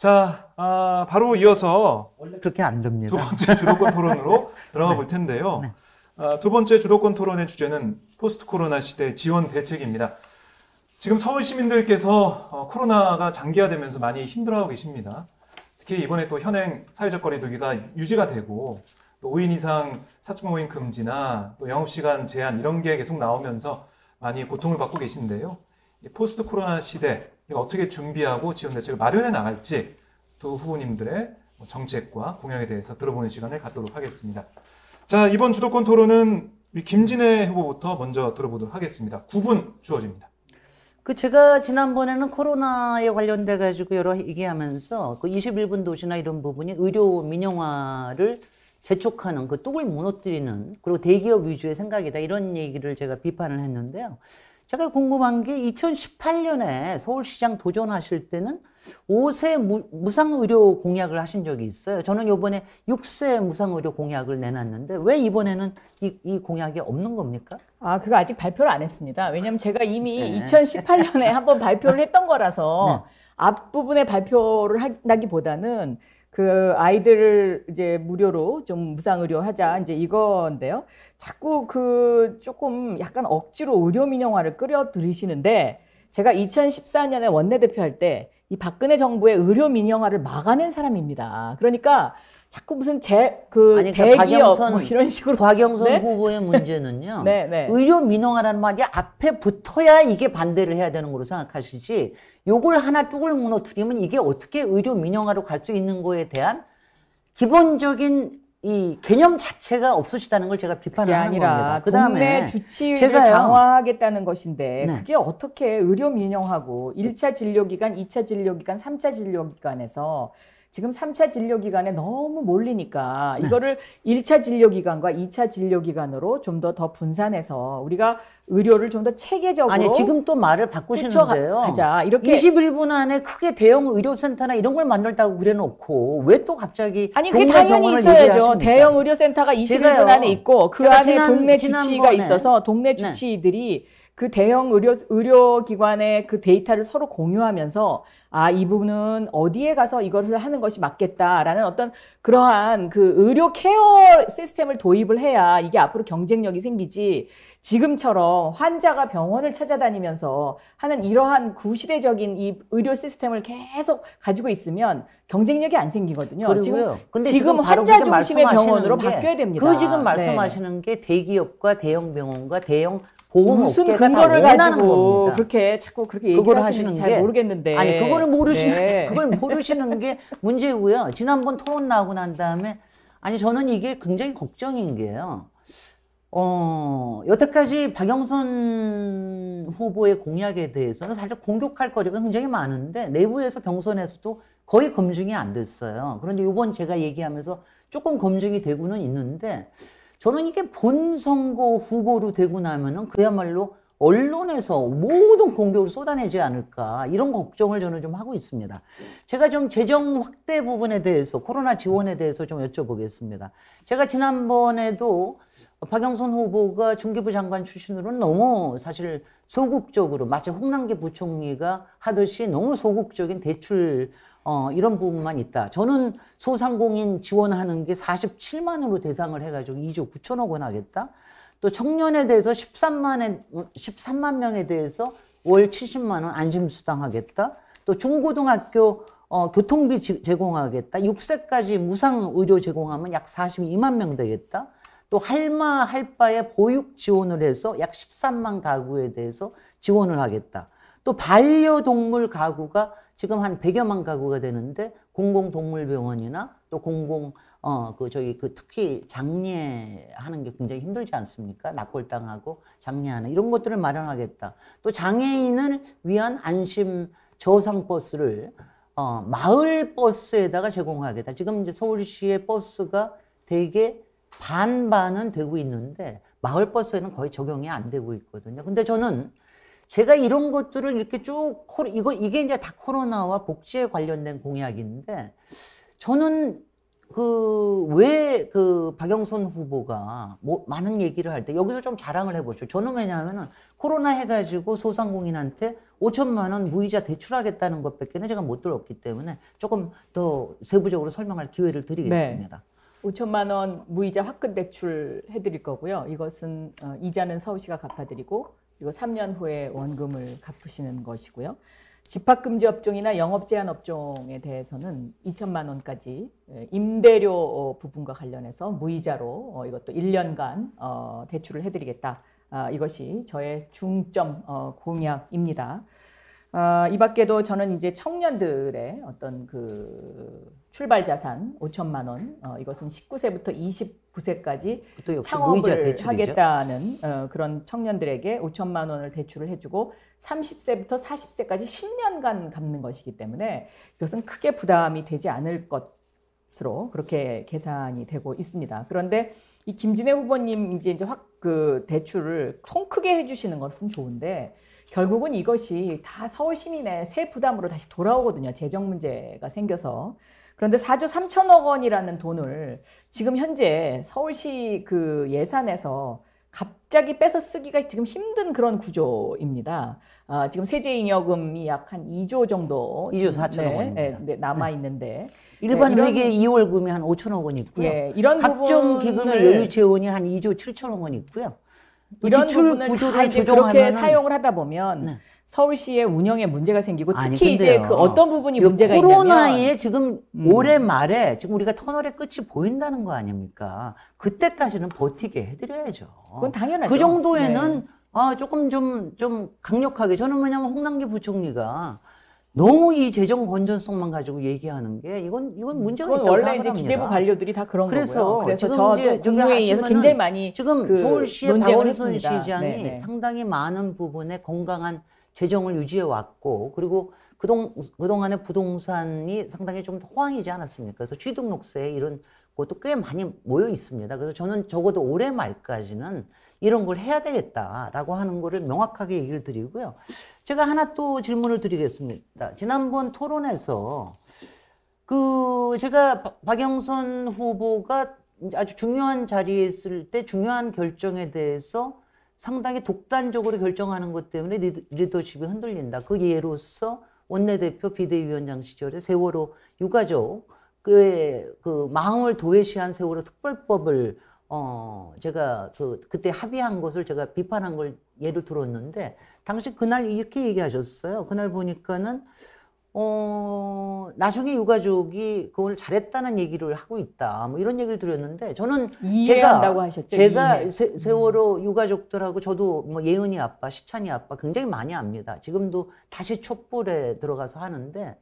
자, 아, 바로 이어서 원래 그렇게 안 됩니다. 두 번째 주도권 토론으로 네. 들어가 네. 볼 텐데요. 네. 아, 두 번째 주도권 토론의 주제는 포스트 코로나 시대 지원 대책입니다. 지금 서울 시민들께서 어, 코로나가 장기화되면서 많이 힘들어하고 계십니다. 특히 이번에 또 현행 사회적 거리두기가 유지가 되고 또 5인 이상 사적 모임 금지나 또 영업시간 제한 이런 게 계속 나오면서 많이 고통을 받고 계신데요. 포스트 코로나 시대 어떻게 준비하고 지원 대책을 마련해 나갈지 두 후보님들의 뭐 정책과 공약에 대해서 들어보는 시간을 갖도록 하겠습니다. 자, 이번 주도권 토론은 김진애 후보부터 먼저 들어보도록 하겠습니다. 9분 주어집니다. 그 제가 지난번에는 코로나에 관련돼 가지고 여러 얘기하면서 그 21분 도시나 이런 부분이 의료 민영화를 재촉하는 그 뚝을 무너뜨리는 그리고 대기업 위주의 생각이다 이런 얘기를 제가 비판을 했는데요. 제가 궁금한 게 2018년에 서울시장 도전하실 때는 5세 무, 상의료 공약을 하신 적이 있어요. 저는 요번에 6세 무상의료 공약을 내놨는데 왜 이번에는 이, 이 공약이 없는 겁니까? 아, 그거 아직 발표를 안 했습니다. 왜냐면 제가 이미 네. 2018년에 한번 발표를 했던 거라서 네. 앞부분에 발표를 하기보다는 그 아이들을 이제 무료로 좀 무상의료 하자 이제 이건데요. 자꾸 그 조금 약간 억지로 의료민영화를 끌어들이시는데 제가 2014년에 원내대표 할 때 이 박근혜 정부의 의료민영화를 막아낸 사람입니다. 그러니까 자꾸 무슨 제그 그러니까 대기업 박영선, 뭐 이런 식으로 박영선 네? 후보의 네, 문제는요. 네, 네. 의료 민영화라는 말이 앞에 붙어야 이게 반대를 해야 되는 거로 생각하시지. 요걸 하나 뚝을 무너뜨리면 이게 어떻게 의료 민영화로 갈 수 있는 거에 대한 기본적인 이 개념 자체가 없으시다는 걸 제가 비판을 하는 아니라 겁니다. 그다음에 주치의를 제가요. 강화하겠다는 것인데 네. 그게 어떻게 의료 민영하고 일차 진료기간 이차 진료기간 삼차 진료기간에서 지금 3차 진료기간에 너무 몰리니까 네. 이거를 네. 1차 진료기간과 2차 진료기간으로 좀 더더 더 분산해서 우리가 의료를 좀 더 체계적으로 아니 지금 또 말을 바꾸시는데요. 가자 이렇게 21분 안에 크게 대형 의료센터나 이런 걸 만들다고 그래놓고 왜 또 갑자기 아니 그게 당연히 있어야죠. 대형 의료센터가 21분 제가요. 안에 있고 그 안에 지난, 동네 지난번에. 주치의가 있어서 동네 네. 주치의들이 네. 그 대형 의료, 의료기관의 그 데이터를 서로 공유하면서 아, 이 부분은 어디에 가서 이것을 하는 것이 맞겠다라는 어떤 그러한 그 의료 케어 시스템을 도입을 해야 이게 앞으로 경쟁력이 생기지 지금처럼 환자가 병원을 찾아다니면서 하는 이러한 구시대적인 이 의료 시스템을 계속 가지고 있으면 경쟁력이 안 생기거든요. 그리고요. 지금, 근데 지금, 환자 중심의 병원으로 게, 바뀌어야 됩니다. 그 지금 네. 말씀하시는 네. 게 대기업과 대형 병원과 대형 보험 무슨 근거를 가지고 겁니다. 그렇게 자꾸 그렇게 얘기 하시는 잘 게, 모르겠는데 아니 그거를 모르시는 네. 그걸 모르시는 게 문제고요. 지난번 토론 나오고 난 다음에 아니 저는 이게 굉장히 걱정인 게요. 어 여태까지 박영선 후보의 공약에 대해서는 살짝 공격할 거리가 굉장히 많은데 내부에서 경선에서도 거의 검증이 안 됐어요. 그런데 이번 제가 얘기하면서 조금 검증이 되고는 있는데 저는 이게 본선거 후보로 되고 나면은 그야말로 언론에서 모든 공격을 쏟아내지 않을까 이런 걱정을 저는 좀 하고 있습니다. 제가 좀 재정 확대 부분에 대해서 코로나 지원에 대해서 좀 여쭤보겠습니다. 제가 지난번에도 박영선 후보가 중기부 장관 출신으로는 너무 사실 소극적으로 마치 홍남기 부총리가 하듯이 너무 소극적인 대출 어, 이런 부분만 있다. 저는 소상공인 지원하는 게 47만으로 대상을 해가지고 2조 9천억 원 하겠다. 또 청년에 대해서 13만에, 13만 명에 대해서 월 70만 원 안심수당 하겠다. 또 중고등학교 어, 교통비 제공하겠다. 6세까지 무상 의료 제공하면 약 42만 명 되겠다. 또 할마 할바에 보육 지원을 해서 약 13만 가구에 대해서 지원을 하겠다. 또 반려동물 가구가 지금 한 100여만 가구가 되는데 공공동물병원이나 또 공공 어 그 저기 그 특히 장례하는 게 굉장히 힘들지 않습니까? 낙골당하고 장례하는 이런 것들을 마련하겠다. 또 장애인을 위한 안심 저상 버스를 어 마을 버스에다가 제공하겠다. 지금 이제 서울시의 버스가 대개 반반은 되고 있는데 마을 버스에는 거의 적용이 안 되고 있거든요. 근데 저는 제가 이런 것들을 이렇게 쭉 코로, 이거 이게 이제 다 코로나와 복지에 관련된 공약인데 저는 그 왜그 그 박영선 후보가 뭐 많은 얘기를 할 때 여기서 좀 자랑을 해보죠. 저는 왜냐하면은 코로나 해가지고 소상공인한테 5천만 원 무이자 대출하겠다는 것밖에는 제가 못 들었기 때문에 조금 더 세부적으로 설명할 기회를 드리겠습니다. 네. 5천만 원 무이자 확금 대출 해드릴 거고요. 이것은 어, 이자는 서울시가 갚아드리고 그리고 3년 후에 원금을 갚으시는 것이고요. 집합금지 업종이나 영업 제한 업종에 대해서는 2천만 원까지 예, 임대료 어, 부분과 관련해서 무이자로 어, 이것도 1년간 어, 대출을 해드리겠다. 아, 이것이 저의 중점 공약입니다. 어, 이 밖에도 저는 이제 청년들의 어떤 그 출발 자산 5천만 원 어, 이것은 19세부터 29세까지 창업을 대출이죠? 하겠다는 어, 그런 청년들에게 5천만 원을 대출을 해주고 30세부터 40세까지 10년간 갚는 것이기 때문에 이것은 크게 부담이 되지 않을 것으로 그렇게 계산이 되고 있습니다. 그런데 이 김진애 후보님 이제 이제 확 그 대출을 통 크게 해주시는 것은 좋은데. 결국은 이것이 다 서울 시민의 세 부담으로 다시 돌아오거든요. 재정 문제가 생겨서. 그런데 4조 3천억 원이라는 돈을 지금 현재 서울시 그 예산에서 갑자기 빼서 쓰기가 지금 힘든 그런 구조입니다. 아, 지금 세제 잉여금이 약한 2조 정도 2조 4천억 원 네, 네, 남아 네. 있는데 일반 네, 회계 2월금이 한 5천억 원 있고요. 예, 이런 각종 기금의 여유 재원이 한 2조 7천억 원 있고요. 이런 부분을 구조를 다 그렇게 사용을 하다 보면 네. 서울시의 운영에 문제가 생기고 특히 아니, 이제 그 어떤 부분이 문제가 있냐면 코로나에 지금 음. 올해 말에 지금 우리가 터널의 끝이 보인다는 거 아닙니까? 그때까지는 버티게 해드려야죠. 그건 당연하죠. 그 정도에는 네. 아, 조금 좀, 좀 강력하게. 저는 뭐냐면 홍남기 부총리가 너무 이 재정 건전성만 가지고 얘기하는 게 이건 이건 음, 문제가 있다고 원래 생각합니다. 이제 기재부 관료들이 다 그런 그래서 거고요. 그래서 지금 이제 국회의에서 굉장히 많이 지금 그 서울시의 박원순 네, 시장이 네네. 상당히 많은 부분에 건강한 재정을 유지해 왔고 그리고 그동 그동안에 부동산이 상당히 좀 호황이지 않았습니까? 그래서 취등록세 이런 것도 꽤 많이 모여 있습니다. 그래서 저는 적어도 올해 말까지는 이런 걸 해야 되겠다라고 하는 거를 명확하게 얘기를 드리고요. 제가 하나 또 질문을 드리겠습니다. 지난번 토론에서 그 제가 박영선 후보가 아주 중요한 자리에 있을 때 중요한 결정에 대해서 상당히 독단적으로 결정하는 것 때문에 리더십이 흔들린다. 그 예로서 원내대표 비대위원장 시절에 세월호 유가족 그의 그 망을 도외시한 세월호 특별법을 어, 제가 그, 그때 합의한 것을 제가 비판한 걸예를 들었는데, 당시 그날 이렇게 얘기하셨어요. 그날 보니까는, 어, 나중에 유가족이 그걸 잘했다는 얘기를 하고 있다. 뭐 이런 얘기를 드렸는데, 저는 제가, 하셨죠, 제가 세, 세, 월호 유가족들하고 저도 뭐 예은이 아빠, 시찬이 아빠 굉장히 많이 압니다. 지금도 다시 촛불에 들어가서 하는데,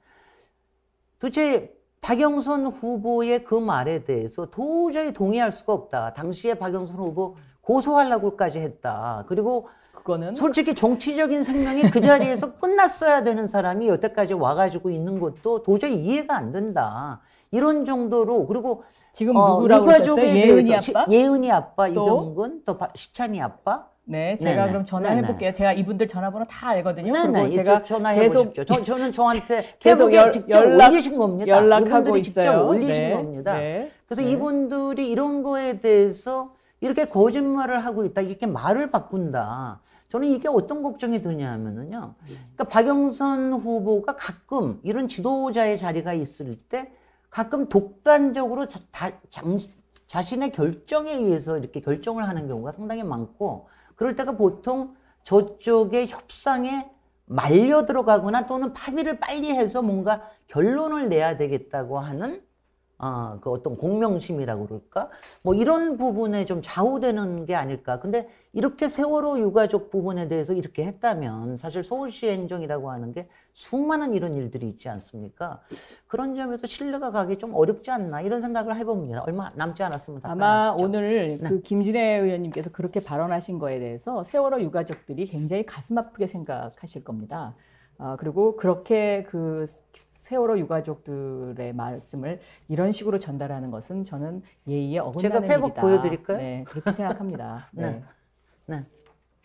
도대체 박영선 후보의 그 말에 대해서 도저히 동의할 수가 없다. 당시에 박영선 후보 고소하려고까지 했다. 그리고 그거는 솔직히 정치적인 생명이 그 자리에서 끝났어야 되는 사람이 여태까지 와가지고 있는 것도 도저히 이해가 안 된다. 이런 정도로 그리고 지금 어, 누구라고 어, 유가족에 대해서 예은이 아빠, 예은이 아빠 또? 이경근 또 시찬이 아빠 네, 제가 네네. 그럼 전화해 볼게요. 제가 이분들 전화번호 다 알거든요. 네네. 그리고 제가 전화해 보십시오. 저, 저는 저한테 계속 열, 직접 연락, 올리신 겁니다. 연락하고 이분들이 있어요. 직접 올리신 네. 겁니다. 네. 그래서 네. 이분들이 이런 거에 대해서 이렇게 거짓말을 하고 있다. 이렇게 말을 바꾼다. 저는 이게 어떤 걱정이 드냐면은요. 그러니까 박영선 후보가 가끔 이런 지도자의 자리가 있을 때 가끔 독단적으로 자, 다, 장, 자신의 결정에 의해서 이렇게 결정을 하는 경우가 상당히 많고 그럴 때가 보통 저쪽의 협상에 말려 들어가거나 또는 파의를 빨리 해서 뭔가 결론을 내야 되겠다고 하는 아, 그 어떤 공명심이라고 그럴까? 뭐 이런 부분에 좀 좌우되는 게 아닐까. 근데 이렇게 세월호 유가족 부분에 대해서 이렇게 했다면 사실 서울시 행정이라고 하는 게 수많은 이런 일들이 있지 않습니까? 그런 점에서 신뢰가 가기 좀 어렵지 않나 이런 생각을 해봅니다. 얼마 남지 않았으면 아마 오늘 네. 그 김진애 의원님께서 그렇게 발언하신 거에 대해서 세월호 유가족들이 굉장히 가슴 아프게 생각하실 겁니다. 아, 그리고 그렇게 그 세월호 유가족들의 말씀을 이런 식으로 전달하는 것은 저는 예의에 어긋나는 제가 페북 일이다. 보여드릴까요? 네, 그렇게 생각합니다. 네. 네.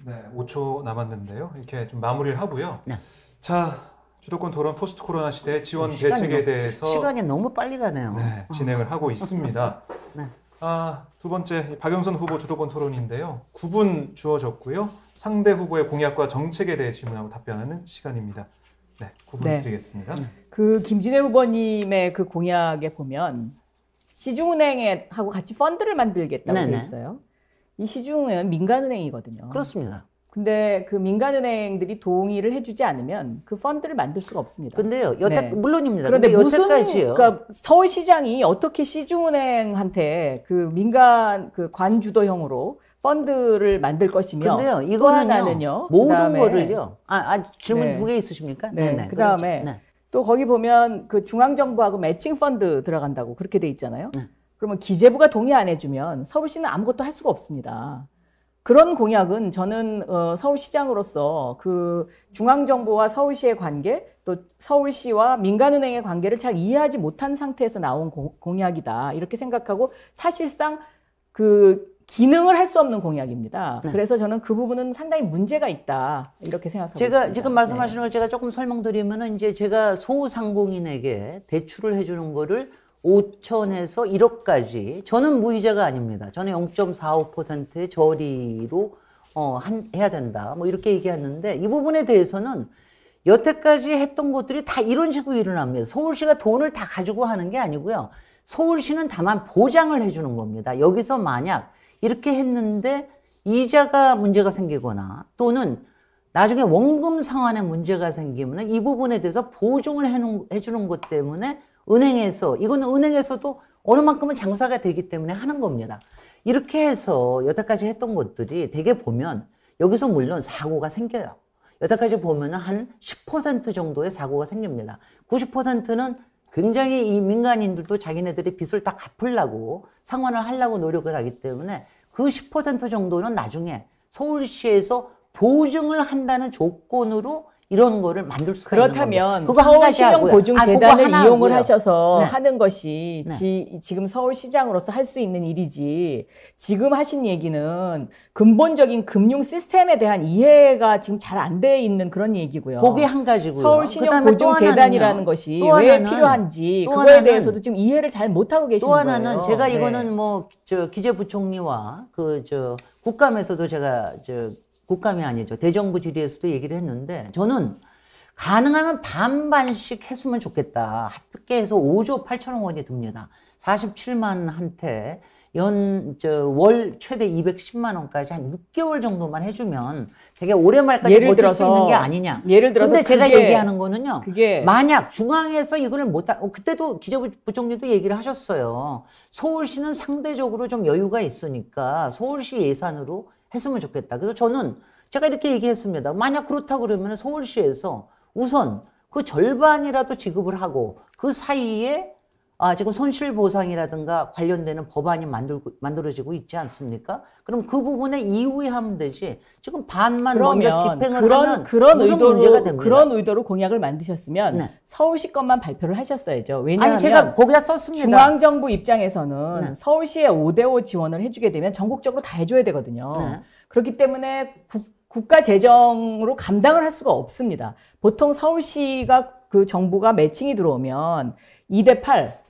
네, 5초 남았는데요. 이렇게 좀 마무리를 하고요. 네. 자, 주도권 토론 포스트 코로나 시대 지원 네, 시간이 대책에 너 대해서 시간이 너무 빨리 가네요. 네, 어. 진행을 하고 있습니다. 네. 아, 두 번째 박영선 후보 주도권 토론인데요. 9분 주어졌고요. 상대 후보의 공약과 정책에 대해 질문하고 답변하는 시간입니다. 네, 구분드리겠습니다. 네. 음. 그 김진애 후보님의 그 공약에 보면 시중은행에 하고 같이 펀드를 만들겠다고 네네. 돼 있어요. 이 시중은 민간은행이거든요. 그렇습니다. 근데 그 민간은행들이 동의를 해주지 않으면 그 펀드를 만들 수가 없습니다. 근데요, 여태 네. 물론입니다. 그런데, 근데 무슨 여태까지요. 그러니까 서울시장이 어떻게 시중은행한테 그 민간 그 관주도형으로 펀드를 만들 것이며 근데요, 이거는요 모든 거를요. 아, 아 질문 네. 두개 있으십니까? 네, 네, 네. 그다음에 그또 그렇죠. 네. 거기 보면 그 중앙정부하고 매칭 펀드 들어간다고 그렇게 돼 있잖아요. 네. 그러면 기재부가 동의 안 해주면 서울시는 아무것도 할 수가 없습니다. 그런 공약은 저는 어, 서울시장으로서 그 중앙정부와 서울시의 관계 또 서울시와 민간은행의 관계를 잘 이해하지 못한 상태에서 나온 고, 공약이다 이렇게 생각하고 사실상 그 기능을 할 수 없는 공약입니다. 네. 그래서 저는 그 부분은 상당히 문제가 있다 이렇게 생각합니다 제가 있습니다. 지금 말씀하시는 네. 걸 제가 조금 설명드리면은 이제 제가 소상공인에게 대출을 해주는 거를 5천에서 1억까지 저는 무이자가 아닙니다. 저는 0.45%의 저리로 어, 한, 해야 된다. 뭐 이렇게 얘기하는데 이 부분에 대해서는 여태까지 했던 것들이 다 이런 식으로 일어납니다. 서울시가 돈을 다 가지고 하는 게 아니고요. 서울시는 다만 보장을 해주는 겁니다. 여기서 만약 이렇게 했는데 이자가 문제가 생기거나 또는 나중에 원금 상환에 문제가 생기면 이 부분에 대해서 보증을 해주는것 때문에 은행에서 이거는 은행에서도 어느 만큼은 장사가 되기 때문에 하는 겁니다. 이렇게 해서 여태까지 했던 것들이 되게 보면 여기서 물론 사고가 생겨요. 여태까지 보면 한 10% 정도의 사고가 생깁니다. 90%는 굉장히 이 민간인들도 자기네들이 빚을 다 갚으려고 상환을 하려고 노력을 하기 때문에 그 10% 정도는 나중에 서울시에서 보증을 한다는 조건으로 이런 거를 만들 수가 그렇다면 서울실형보증재단을 아, 이용을 하고요. 하셔서 네. 하는 것이 네. 지, 지금 서울시장으로서 할 수 있는 일이지 지금 하신 얘기는 근본적인 금융 시스템에 대한 이해가 지금 잘 안 돼 있는 그런 얘기고요. 그게 한 가지고요. 서울신용보증재단이라는 것이 왜 필요한지 그거에 대해서도 지금 이해를 잘 못하고 계신 거예요. 또 하나는 거예요. 제가 네. 이거는 네. 뭐 뭐저 기재부총리와 그 저 국감에서도 제가 저 국감이 아니죠. 대정부 질의에서도 얘기를 했는데 저는 가능하면 반반씩 했으면 좋겠다. 합계해서 5조 8천억 원이 듭니다. 47만 한테 연, 저, 월 최대 210만 원까지 한 6개월 정도만 해주면 되게 오해 말까지 예를 버틸 수 있는 게 아니냐. 예를 들어서. 근데 제가 그게, 얘기하는 거는요. 그게. 만약 중앙에서 이거를 못, 하, 어, 그때도 기재부총리도 부 얘기를 하셨어요. 서울시는 상대적으로 좀 여유가 있으니까 서울시 예산으로 했으면 좋겠다. 그래서 저는 제가 이렇게 얘기했습니다. 만약 그렇다 그러면 서울시에서 우선 그 절반이라도 지급을 하고 그 사이에 아, 지금 손실보상이라든가 관련되는 법안이 만들고, 만들어지고 있지 않습니까? 그럼 그 부분에 이후에 하면 되지. 지금 반만 먼저 집행을 그런, 하면 그런 무슨 의도로, 문제가 됩니다. 그런 의도로 공약을 만드셨으면 네. 서울시 것만 발표를 하셨어야죠. 왜냐하면 아니, 제가 거기다 떴습니다. 중앙정부 입장에서는 네. 서울시에 5대5 지원을 해주게 되면 전국적으로 다 해줘야 되거든요. 네. 그렇기 때문에 국, 국가 재정으로 감당을 할 수가 없습니다. 보통 서울시가 그 정부가 매칭이 들어오면 2대 8,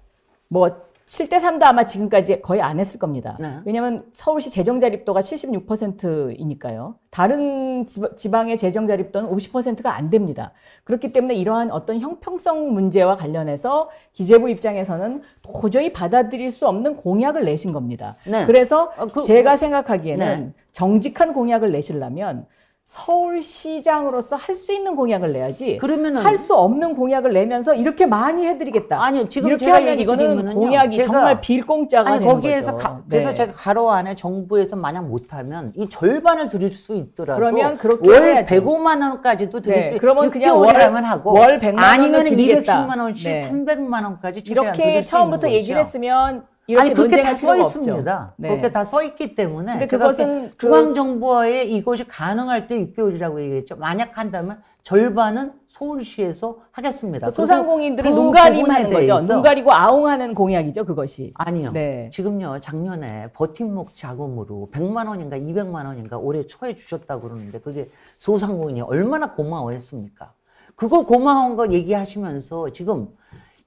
뭐 7대 3도 아마 지금까지 거의 안 했을 겁니다. 네. 왜냐하면 서울시 재정자립도가 76%이니까요. 다른 지방의 재정자립도는 50%가 안 됩니다. 그렇기 때문에 이러한 어떤 형평성 문제와 관련해서 기재부 입장에서는 도저히 받아들일 수 없는 공약을 내신 겁니다. 네. 그래서 어, 그, 제가 그, 생각하기에는 네. 정직한 공약을 내시려면 서울시장으로서 할 수 있는 공약을 내야지. 그러면 할 수 없는 공약을 내면서 이렇게 많이 해드리겠다. 아니요, 지금 이렇게 제가 하면 이거는 공약이 제가, 정말 빌공짜가 아니, 거기에서 가, 그래서 네. 제가 가로 안에 정부에서 만약 못하면 이 절반을 드릴 수 있더라도 그러면 그렇게 월 해야지. 105만 원까지도 드릴 네, 수. 그러면 그냥 월이라면 하고 월 100만 아니면 210만 원씩 네. 300만 원까지 이렇게 처음부터 얘기를 했으면 아니 그렇게 다 써 있습니다. 네. 그렇게 다 써 있기 때문에 제가 그것은 그 중앙 정부와의 이것이 가능할 때 6개월이라고 얘기했죠. 만약 한다면 절반은 서울시에서 하겠습니다. 그 소상공인들은 그눈가림하 거죠. 눈가리고 아웅하는 공약이죠, 그것이. 아니요. 네. 지금요, 작년에 버팀목 자금으로 100만 원인가 200만 원인가 올해 초에 주셨다고 그러는데 그게 소상공인이 얼마나 고마워했습니까? 그거 고마운 거 얘기하시면서 지금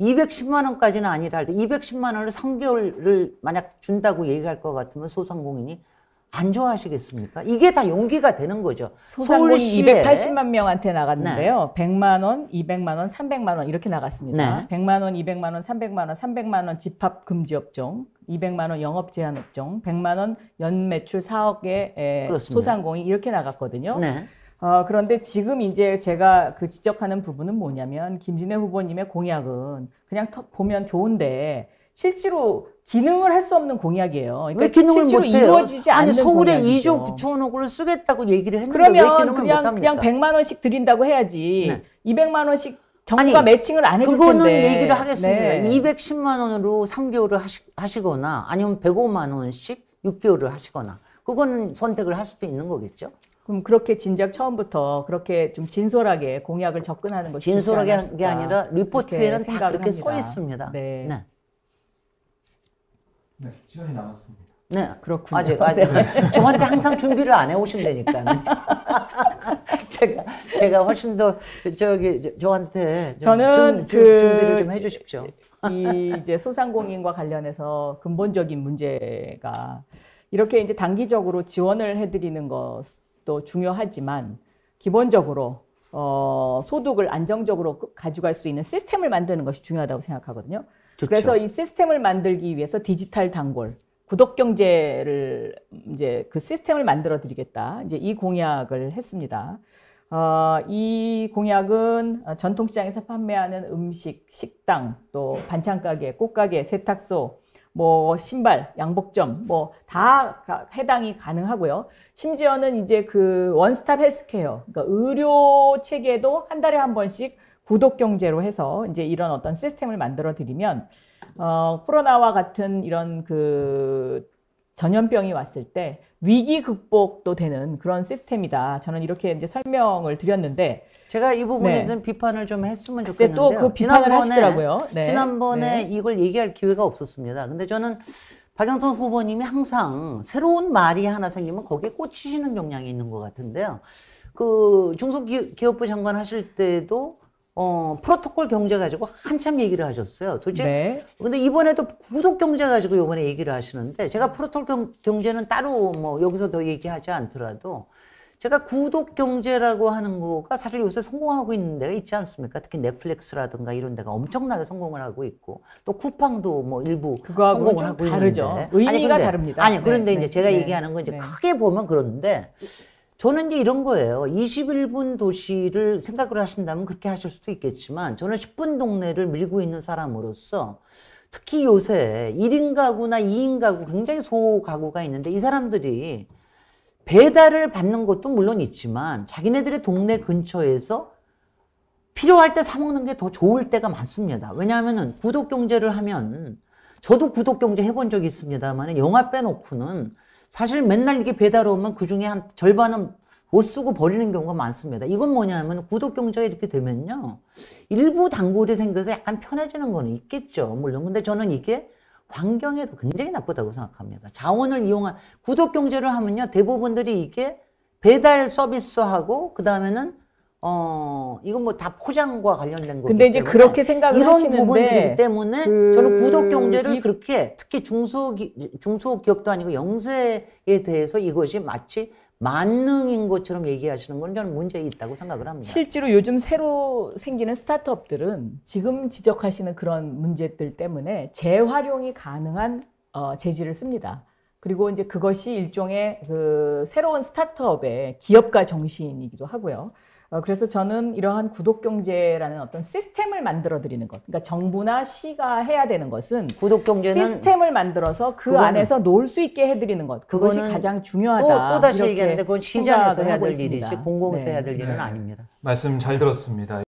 210만 원까지는 아니라 210만 원을 3개월을 만약 준다고 얘기할 것 같으면 소상공인이 안 좋아하시겠습니까? 이게 다 용기가 되는 거죠. 소상공인 280만 명한테 나갔는데요. 네. 100만 원, 200만 원, 300만 원 이렇게 나갔습니다. 네. 100만 원, 200만 원, 300만 원, 300만 원 집합 금지 업종, 200만 원 영업 제한 업종, 100만 원 연매출 4억의 소상공인 이렇게 나갔거든요. 네. 어, 그런데 지금 이제 제가 그 지적하는 부분은 뭐냐면 김진애 후보님의 공약은 그냥 보면 좋은데 실제로 기능을 할 수 없는 공약이에요. 그러니까 왜 기능을 실제로 못해요? 이루어지지 않는 아니 서울에 공약이죠. 2조 9천억 을 쓰겠다고 얘기를 했는데 그러면 그냥 그냥 100만 원씩 드린다고 해야지 네. 200만 원씩 정부가 아니, 매칭을 안 해줄 그거는 텐데. 얘기를 하겠습니다. 네. 210만 원으로 3개월을 하시, 거나 아니면 105만 원씩 6개월을 하시거나 그거는 선택을 할 수도 있는 거겠죠. 그럼 그렇게 진작 처음부터 그렇게 좀 진솔하게 공약을 접근하는 것이 진솔하게 한 게 아니라 리포트에는 다 그렇게 합니다. 써 있습니다. 네. 네. 네, 시간이 남았습니다. 네, 그렇군요. 아직, 아직. 네. 저한테 항상 준비를 안 해오신다니까. 제가, 제가 훨씬 더, 저기, 저한테. 좀, 저는 좀, 그, 준비를 좀 해주십시오. 이 이제 소상공인과 관련해서 근본적인 문제가 이렇게 이제 단기적으로 지원을 해드리는 것또 중요하지만 기본적으로 어, 소득을 안정적으로 그 가져갈 수 있는 시스템을 만드는 것이 중요하다고 생각하거든요. 좋죠. 그래서 이 시스템을 만들기 위해서 디지털 단골, 구독 경제를 이제 그 시스템을 만들어 드리겠다. 이제 이 공약을 했습니다. 어, 이 공약은 전통시장에서 판매하는 음식, 식당, 또 반찬가게, 꽃가게, 세탁소, 뭐 신발, 양복점 뭐 다 해당이 가능하고요. 심지어는 이제 그 원스톱 헬스케어, 그러니까 의료 체계도 한 달에 한 번씩 구독 경제로 해서 이제 이런 어떤 시스템을 만들어 드리면 어 코로나와 같은 이런 그 전염병이 왔을 때 위기 극복도 되는 그런 시스템이다. 저는 이렇게 이제 설명을 드렸는데 제가 이 부분에는 네. 비판을 좀 했으면 좋겠는데 또그 비판을 하시더라고요. 네. 지난번에 네. 이걸 얘기할 기회가 없었습니다. 근데 저는 박영선 후보님이 항상 새로운 말이 하나 생기면 거기에 꽂히시는 경향이 있는 것 같은데요. 그 중소기업부 장관 하실 때도 어, 프로토콜 경제 가지고 한참 얘기를 하셨어요. 도대체. 네. 근데 이번에도 구독 경제 가지고 요번에 얘기를 하시는데 제가 프로토콜 경, 제는 따로 뭐 여기서 더 얘기하지 않더라도 제가 구독 경제라고 하는 거가 사실 요새 성공하고 있는 데가 있지 않습니까? 특히 넷플릭스라든가 이런 데가 엄청나게 성공을 하고 있고 또 쿠팡도 뭐 일부 성공을 하고 다르죠. 있는데 의미가 아니, 근데, 다릅니다. 아니 그런데 네, 이제 네, 제가 네. 얘기하는 건 이제 네. 크게 보면 그런데 저는 이제 이런 거예요. 21분 도시를 생각을 하신다면 그렇게 하실 수도 있겠지만 저는 10분 동네를 밀고 있는 사람으로서 특히 요새 1인 가구나 2인 가구 굉장히 소가구가 있는데 이 사람들이 배달을 받는 것도 물론 있지만 자기네들의 동네 근처에서 필요할 때 사 먹는 게 더 좋을 때가 많습니다. 왜냐하면 구독 경제를 하면 저도 구독 경제 해본 적이 있습니다만 영화 빼놓고는 사실 맨날 이렇게 배달 오면 그 중에 한 절반은 못 쓰고 버리는 경우가 많습니다. 이건 뭐냐면 구독 경제가 이렇게 되면요. 일부 단골이 생겨서 약간 편해지는 거는 있겠죠. 물론 근데 저는 이게 환경에도 굉장히 나쁘다고 생각합니다. 자원을 이용한 구독 경제를 하면요. 대부분들이 이게 배달 서비스하고 그다음에는 어, 이건 뭐 다 포장과 관련된 거기 근데 이제 그렇게 생각을 이런 하시는데 부분들이기 때문에 그... 저는 구독 경제를 이... 그렇게 특히 중소 중소 기업도 아니고 영세에 대해서 이것이 마치 만능인 것처럼 얘기하시는 건 저는 문제 있다고 생각을 합니다. 실제로 요즘 새로 생기는 스타트업들은 지금 지적하시는 그런 문제들 때문에 재활용이 가능한 어, 재질을 씁니다. 그리고 이제 그것이 일종의 그 새로운 스타트업의 기업가 정신이기도 하고요. 어, 그래서 저는 이러한 구독 경제라는 어떤 시스템을 만들어 드리는 것. 그러니까 정부나 시가 해야 되는 것은 구독 경제는 시스템을 만들어서 그 그거는, 안에서 놀 수 있게 해 드리는 것. 그것이 가장 중요하다. 또, 또 다시 얘기하는데 그건 시장에서 해야 될 일이지 공공에서 네. 해야 될 네. 일은 네. 아닙니다. 말씀 잘 들었습니다.